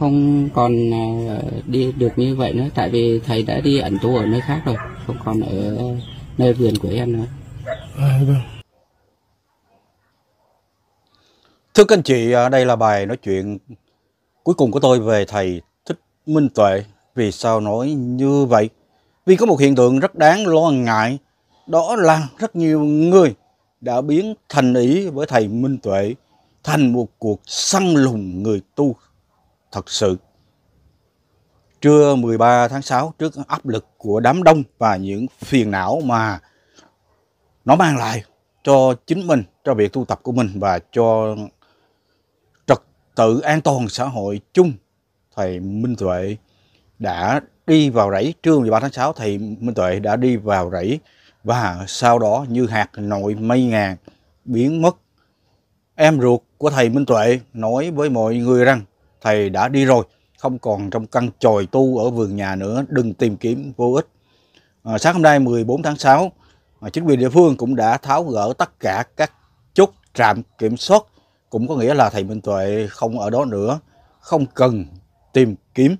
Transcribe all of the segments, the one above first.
không còn ờ, đi được như vậy nữa tại vì thầy đã đi ẩn tu ở nơi khác rồi không còn ở nơi vườn của em nữa à, vâng. thưa các anh chị à, đây là bài nói chuyện cuối cùng của tôi về thầy thích minh tuệ vì sao nói như vậy vì có một hiện tượng rất đáng lo ngại đó là rất nhiều người đã biến thành ý với thầy minh tuệ thành một cuộc săn lùng người tu thật sự. Trưa 13 tháng 6 trước áp lực của đám đông và những phiền não mà nó mang lại cho chính mình, cho việc tu tập của mình và cho trật tự an toàn xã hội chung. Thầy Minh Tuệ đã đi vào rẫy trưa 13 tháng 6 thầy Minh Tuệ đã đi vào rẫy và sau đó như hạt nội mây ngàn biến mất. Em ruột của thầy Minh Tuệ nói với mọi người rằng thầy đã đi rồi, không còn trong căn chòi tu ở vườn nhà nữa, đừng tìm kiếm vô ích. À, sáng hôm nay 14 tháng 6, à, chính quyền địa phương cũng đã tháo gỡ tất cả các chốt trạm kiểm soát, cũng có nghĩa là thầy Minh Tuệ không ở đó nữa, không cần tìm kiếm.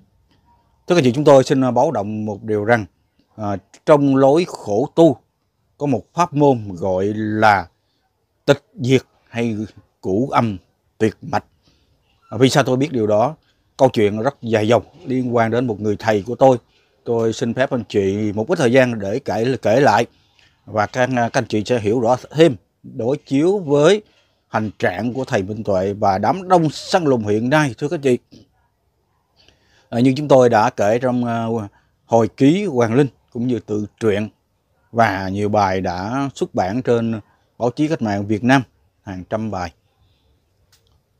tất cả chị, chúng tôi xin báo động một điều rằng à, trong lối khổ tu có một pháp môn gọi là tịch diệt hay củ âm tuyệt mạch À, vì sao tôi biết điều đó? Câu chuyện rất dài dòng liên quan đến một người thầy của tôi. Tôi xin phép anh chị một ít thời gian để kể kể lại và các, các anh chị sẽ hiểu rõ thêm đối chiếu với hành trạng của thầy Minh Tuệ và đám đông săn lùng hiện nay thưa các chị. À, như chúng tôi đã kể trong uh, hồi ký Hoàng Linh cũng như tự truyện và nhiều bài đã xuất bản trên báo chí cách mạng Việt Nam hàng trăm bài.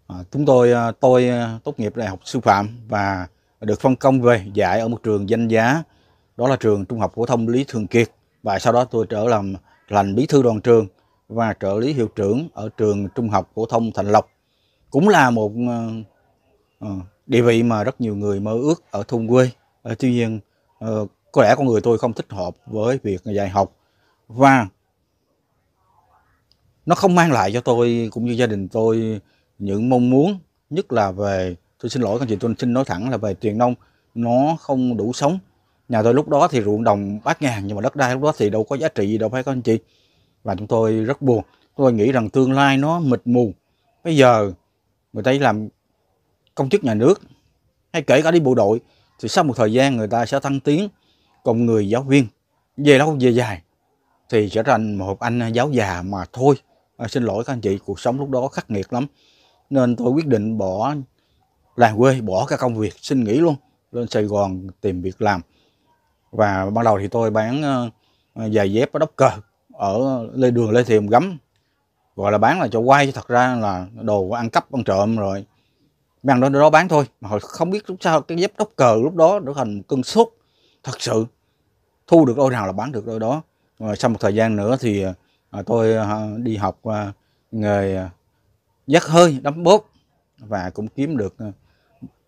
À, chúng tôi à, tôi à, tốt nghiệp đại học sư phạm và được phân công về dạy ở một trường danh giá đó là trường trung học phổ thông Lý Thường Kiệt và sau đó tôi trở làm làm bí thư đoàn trường và trợ lý hiệu trưởng ở trường trung học phổ thông Thành Lộc cũng là một à, địa vị mà rất nhiều người mơ ước ở thôn quê ờ, tuy nhiên ờ, có lẽ con người tôi không thích hợp với việc dạy học và nó không mang lại cho tôi cũng như gia đình tôi những mong muốn nhất là về tôi xin lỗi các chị tôi xin nói thẳng là về tiền nông nó không đủ sống nhà tôi lúc đó thì ruộng đồng bát ngàn nhưng mà đất đai lúc đó thì đâu có giá trị gì đâu phải các anh chị và chúng tôi rất buồn tôi nghĩ rằng tương lai nó mịt mù bây giờ người ta làm công chức nhà nước hay kể cả đi bộ đội thì sau một thời gian người ta sẽ thăng tiến còn người giáo viên về lâu về dài thì trở thành một anh giáo già mà thôi à, xin lỗi các anh chị cuộc sống lúc đó khắc nghiệt lắm nên tôi quyết định bỏ làng quê bỏ cả công việc xin nghỉ luôn lên Sài Gòn tìm việc làm và ban đầu thì tôi bán ờ, giày dép ở đốc cờ ở lê đường lê thiềm gấm gọi là bán là cho quay thật ra là đồ ăn cắp ăn trộm rồi mấy ăn đó đó bán thôi mà không biết lúc sao cái dép đốc cờ lúc đó trở thành cơn sốt thật sự thu được đôi nào là bán được đôi đó rồi sau một thời gian nữa thì ờ, tôi ờ, đi học nghề dắt hơi đấm bóp và cũng kiếm được ờ,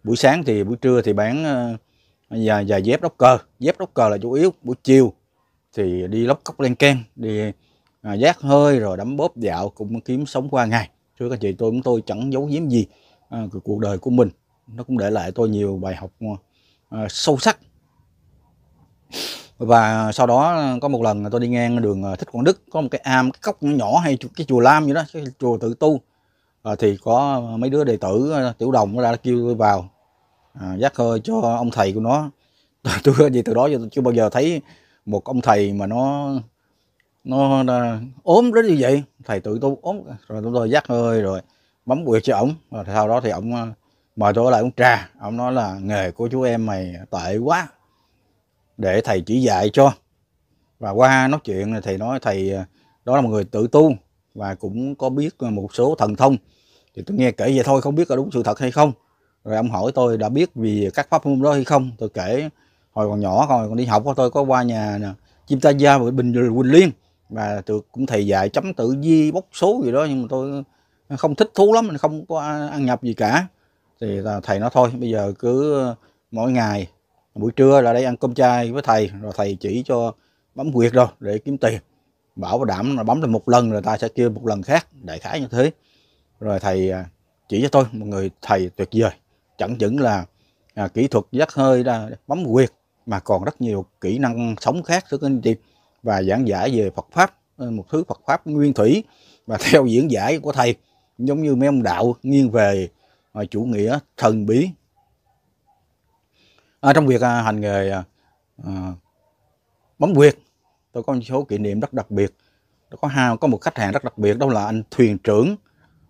buổi sáng thì buổi trưa thì bán và ờ, và dép đốc cơ dép đốc cơ là chủ yếu buổi chiều thì đi lóc cốc len ken đi dắt à, hơi rồi đấm bóp dạo cũng kiếm sống qua ngày thưa các chị tôi cũng tôi chẳng giấu giếm gì à, cuộc đời của mình nó cũng để lại tôi nhiều bài học à, sâu sắc và sau đó có một lần tôi đi ngang đường thích quảng đức có một cái am cái cốc nhỏ hay cái chùa lam gì đó cái chùa tự tu à, thì có mấy đứa đệ tử ờ, tiểu đồng nó ra kêu tôi vào à, dắt hơi cho ông thầy của nó tôi vì từ đó tôi chưa bao giờ thấy một ông thầy mà nó nó à, ốm đến như vậy thầy tự tôi ốm rồi tôi, tôi dắt hơi rồi bấm quyệt cho ổng rồi sau đó thì ổng ờ, mời tôi lại uống trà ông nói là nghề của chú em mày tệ quá để thầy chỉ dạy cho và qua nói chuyện thì nói thầy đó là một người tự tu và cũng có biết một số thần thông thì tôi nghe kể vậy thôi không biết là đúng sự thật hay không rồi ông hỏi tôi đã biết vì các pháp môn đó hay không tôi kể hồi còn nhỏ hồi còn đi học tôi có qua nhà nè, chim ta gia và bình quỳnh liên và tôi cũng thầy dạy chấm tự di bốc số gì đó nhưng mà tôi không thích thú lắm mình không có ăn nhập gì cả thì thầy nói thôi bây giờ cứ mỗi ngày buổi trưa là đây ăn cơm chay với thầy rồi thầy chỉ cho bấm huyệt rồi để kiếm tiền bảo đảm là bấm được một lần rồi ta sẽ kêu một lần khác đại khái như thế rồi thầy à, chỉ cho tôi một người thầy tuyệt vời chẳng những là à, kỹ thuật dắt hơi ra bấm quyệt mà còn rất nhiều kỹ năng sống khác thưa các anh chị và giảng giải về Phật pháp ờ, một thứ Phật pháp nguyên thủy và theo diễn giải của thầy giống như mấy ông đạo nghiêng về à, chủ nghĩa thần bí à, trong việc à, hành nghề à, à bấm quyệt tôi có một số kỷ niệm rất đặc biệt có hai có một khách hàng rất đặc biệt đó là anh thuyền trưởng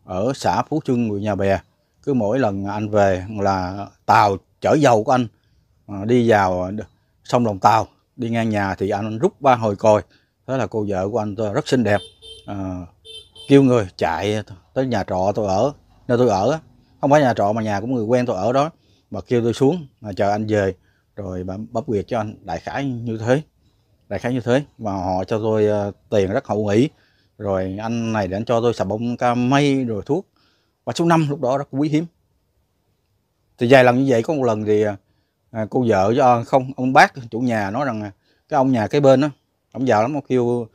ở xã Phú Trưng huyện Nhà Bè cứ mỗi lần anh về là tàu chở dầu của anh à, đi vào sông Đồng Tàu đi ngang nhà thì anh rút ba hồi còi thế là cô vợ của anh tôi rất xinh đẹp à, kêu người chạy tới nhà trọ tôi ở nơi tôi ở không phải nhà trọ mà nhà của người quen tôi ở đó mà kêu tôi xuống mà chờ anh về rồi bấm quyệt cho anh đại khái như thế đại khái như thế mà họ cho tôi à, tiền rất hậu hỷ rồi anh này để anh cho tôi xà bông ca mây rồi thuốc và số năm lúc đó rất quý hiếm thì vài lần như vậy có một lần thì à, cô vợ cho à, không ông bác chủ nhà nói rằng cái ông nhà cái bên đó ông giàu lắm ông kêu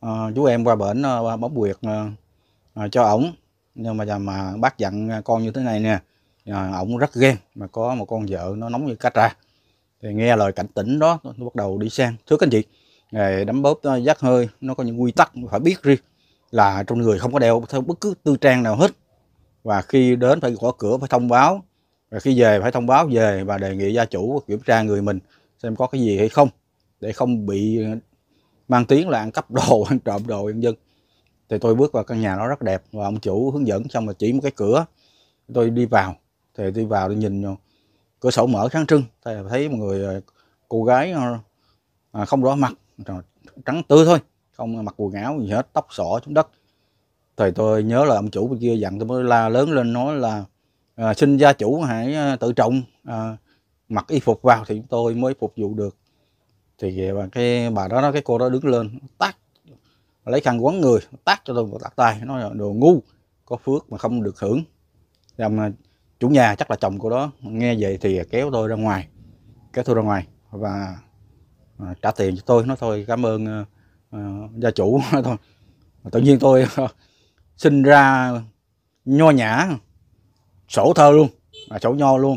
à, chú em qua bển à, bấm quyệt à, à, cho ổng nhưng mà giờ mà bác dặn con như thế này nè à, ổng rất ghen mà có một con vợ nó nóng như cá ra thì nghe lời cảnh tỉnh đó tôi bắt đầu đi sang thưa anh chị nghề đấm bóp giác ờ, hơi nó có những quy tắc phải biết riêng là trong người không có đeo theo bất cứ tư trang nào hết và khi đến phải gõ cửa phải thông báo và khi về phải thông báo về và đề nghị gia chủ kiểm tra người mình xem có cái gì hay không để không bị ờ, mang tiếng là ăn cắp đồ ăn trộm đồ nhân dân thì tôi bước vào căn nhà nó rất đẹp và ông chủ hướng dẫn xong rồi chỉ một cái cửa tôi đi vào thì đi vào tôi nhìn cửa sổ mở sáng trưng thì thấy một người ờ, cô gái à, không rõ mặt trắng tươi thôi không mặc quần áo gì hết tóc xỏ xuống đất thì tôi nhớ là ông chủ bên kia dặn tôi mới la lớn lên nói là à, xin gia chủ hãy à, tự trọng à, mặc y phục vào thì tôi mới phục vụ được thì cái bà đó cái cô đó đứng lên tát lấy khăn quấn người tát cho tôi một tát tay nói là đồ ngu có phước mà không được hưởng làm chủ nhà chắc là chồng của đó nghe vậy thì kéo tôi ra ngoài kéo tôi ra ngoài và trả tiền cho tôi nó thôi cảm ơn ờ, ờ, gia chủ thôi tự nhiên tôi ờ, sinh ra nho nhã sổ thơ luôn à, sổ nho luôn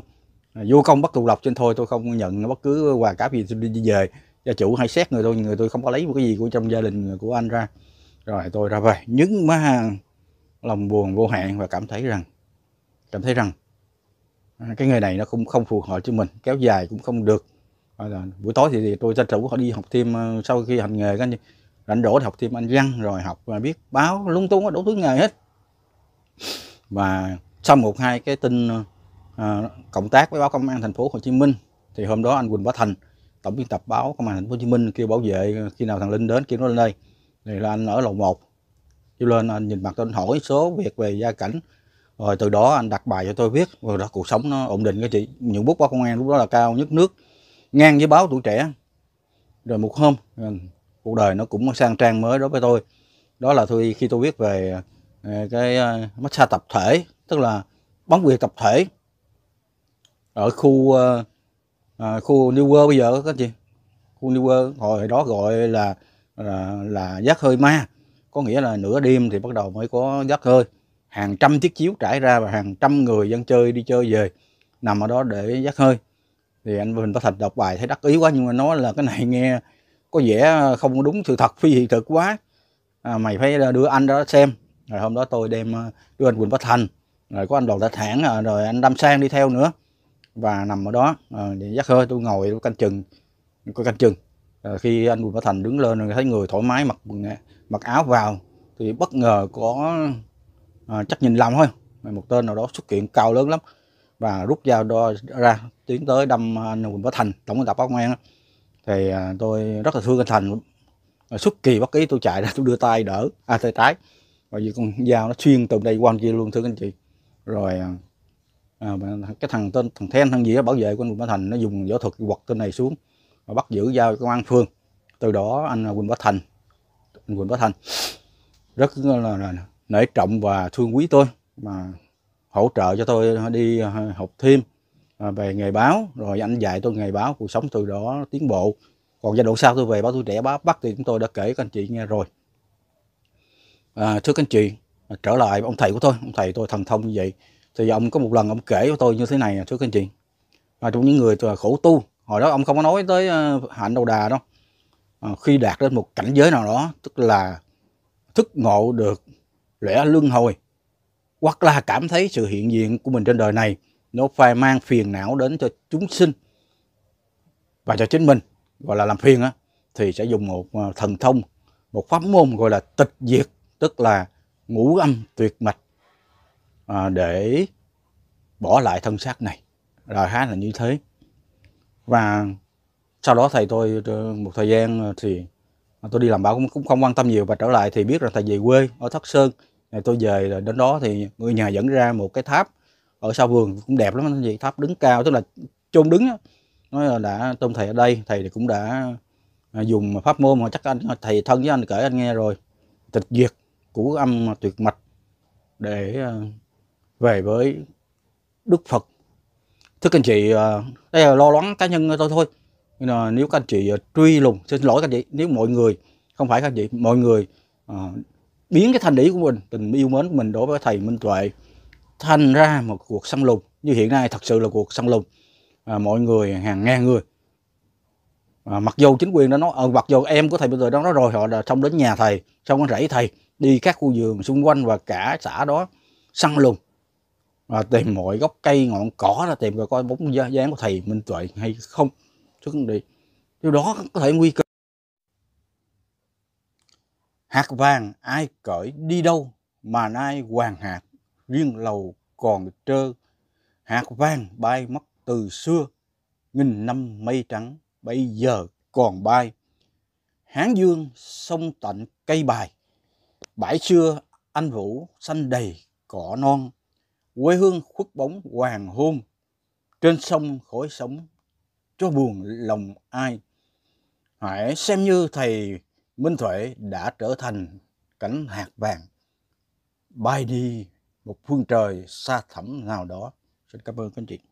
à, vô công bất thụ lộc trên thôi tôi không nhận bất cứ quà cáp gì tôi đi về gia chủ hay xét người tôi người tôi không có lấy một cái gì của trong gia đình của anh ra rồi tôi ra về nhưng mà lòng buồn vô hạn và cảm thấy rằng cảm thấy rằng à, cái nghề này nó cũng không phù hợp cho mình kéo dài cũng không được Ờ, là buổi tối thì, thì tôi tranh chủ họ đi học thêm ờ, sau khi hành nghề các anh rảnh rỗi học thêm anh văn rồi học ờ, và biết báo lung tung đủ thứ nghề hết và sau một hai cái tin à, cộng tác với báo công an thành phố Hồ Chí Minh thì hôm đó anh Quỳnh Bá Thành tổng biên tập báo công an thành phố Hồ Chí Minh kêu bảo vệ khi nào thằng Linh đến kêu nó lên đây thì là anh ở lầu 1 kêu lên anh nhìn mặt tôi anh hỏi số việc về gia cảnh rồi từ đó anh đặt bài cho tôi viết rồi đó cuộc sống nó ổn định cái chị những bút báo công an lúc đó là cao nhất nước ngang với báo tuổi trẻ rồi một hôm ừ, cuộc đời nó cũng sang trang mới đối với tôi đó là tôi khi tôi viết về ờ, cái ờ, massage tập thể tức là bóng quyền tập thể ở khu ờ, à, khu New World bây giờ các anh chị khu New World hồi đó gọi là là, là giác hơi ma có nghĩa là nửa đêm thì bắt đầu mới có giác hơi hàng trăm chiếc chiếu trải ra và hàng trăm người dân chơi đi chơi về nằm ở đó để giác hơi thì anh Huỳnh Bá Thạch đọc bài thấy đắc ý quá nhưng mà nói là cái này nghe có vẻ không đúng sự thật phi hiện thực quá à, mày phải đưa anh đó xem rồi hôm đó tôi đem à, đưa anh Quỳnh Bá Thành rồi có anh Đoàn Đại Thản à, rồi anh Đam Sang đi theo nữa và nằm ở đó à, dắt hơi tôi ngồi canh chừng coi canh chừng à, khi anh Quỳnh Bá Thành đứng lên rồi thấy người thoải mái mặc à, mặc áo vào thì bất ngờ có à, chắc nhìn lầm thôi một tên nào đó xuất hiện cao lớn lắm và rút dao đo ra tiến tới đâm anh à, Quỳnh Võ Thành tổng biên tập báo công an thì à, tôi rất là thương anh Thành xuất kỳ bất ý tôi chạy ra tôi đưa tay đỡ à tay trái và vì con dao nó xuyên từ đây qua kia luôn thưa anh chị rồi à, à cái thằng tên thằng then thằng gì đó bảo vệ của anh Quỳnh Bá Thành nó dùng võ thuật quật tên này xuống và bắt giữ giao công an phường từ đó anh Quỳnh Bá Thành anh Quỳnh Bá Thành rất là, là, là nể trọng và thương quý tôi mà hỗ trợ cho tôi đi ờ, học thêm ờ, về nghề báo rồi anh dạy tôi nghề báo cuộc sống từ đó tiến bộ còn giai đoạn sau tôi về báo tôi trẻ báo bắc thì chúng tôi đã kể các anh chị nghe rồi à, thưa các anh chị à, trở lại ông thầy của tôi ông thầy tôi thần thông như vậy thì ông có một lần ông kể với tôi như thế này thưa các anh chị à, trong những người ờ, khổ tu hồi đó ông không có nói tới hạnh đầu đà đâu à, khi đạt đến một cảnh giới nào đó tức là thức ngộ được lẽ luân hồi hoặc là cảm thấy sự hiện diện của mình trên đời này nó phải mang phiền não đến cho chúng sinh và cho chính mình gọi là làm phiền á thì sẽ dùng một à, thần thông một pháp môn gọi là tịch diệt tức là ngũ âm tuyệt mạch à, để bỏ lại thân xác này rồi khá là như thế và sau đó thầy tôi ờ, một thời gian ờ, thì tôi đi làm báo cũng không quan tâm nhiều và trở lại thì biết rằng thầy về quê ở thất sơn tôi về rồi đến đó thì người nhà dẫn ra một cái tháp ở sau vườn cũng đẹp lắm anh chị tháp đứng cao tức là chôn đứng đó. nói là đã tôn thầy ở đây thầy thì cũng đã à, dùng pháp môn mà chắc anh thầy thân với anh kể anh nghe rồi tịch diệt của âm tuyệt mạch để à, về với Đức Phật thưa anh chị à, đây là lo lắng cá nhân tôi thôi nên là nếu các anh chị truy lùng xin lỗi các anh chị nếu mọi người không phải các anh chị mọi người biến cái thành ý của mình tình yêu mến của mình đối với thầy Minh Tuệ thành ra một cuộc săn lùng như hiện nay thật sự là cuộc săn lùng à, mọi người hàng ngàn người à, mặc dù chính quyền đã nói ờ, mặc dù em của thầy Minh Tuệ đó nói rồi họ đã xong đến nhà thầy xong con rẫy thầy đi các khu vườn xung quanh và cả xã đó săn lùng và tìm mọi gốc cây ngọn cỏ là tìm coi bóng dáng của thầy Minh Tuệ hay không chứ đi điều đó có thể nguy cơ Hạt vàng ai cởi đi đâu mà nay hoàng hạt, riêng lầu còn trơ. Hạt vàng bay mất từ xưa, nghìn năm mây trắng bây giờ còn bay. Hán dương sông tận cây bài, bãi xưa anh vũ xanh đầy cỏ non. Quê hương khuất bóng hoàng hôn, trên sông khỏi sống cho buồn lòng ai. Hãy xem như thầy Minh Thuệ đã trở thành cánh hạt vàng bay đi một phương trời xa thẳm nào đó. Xin cảm ơn các anh chị.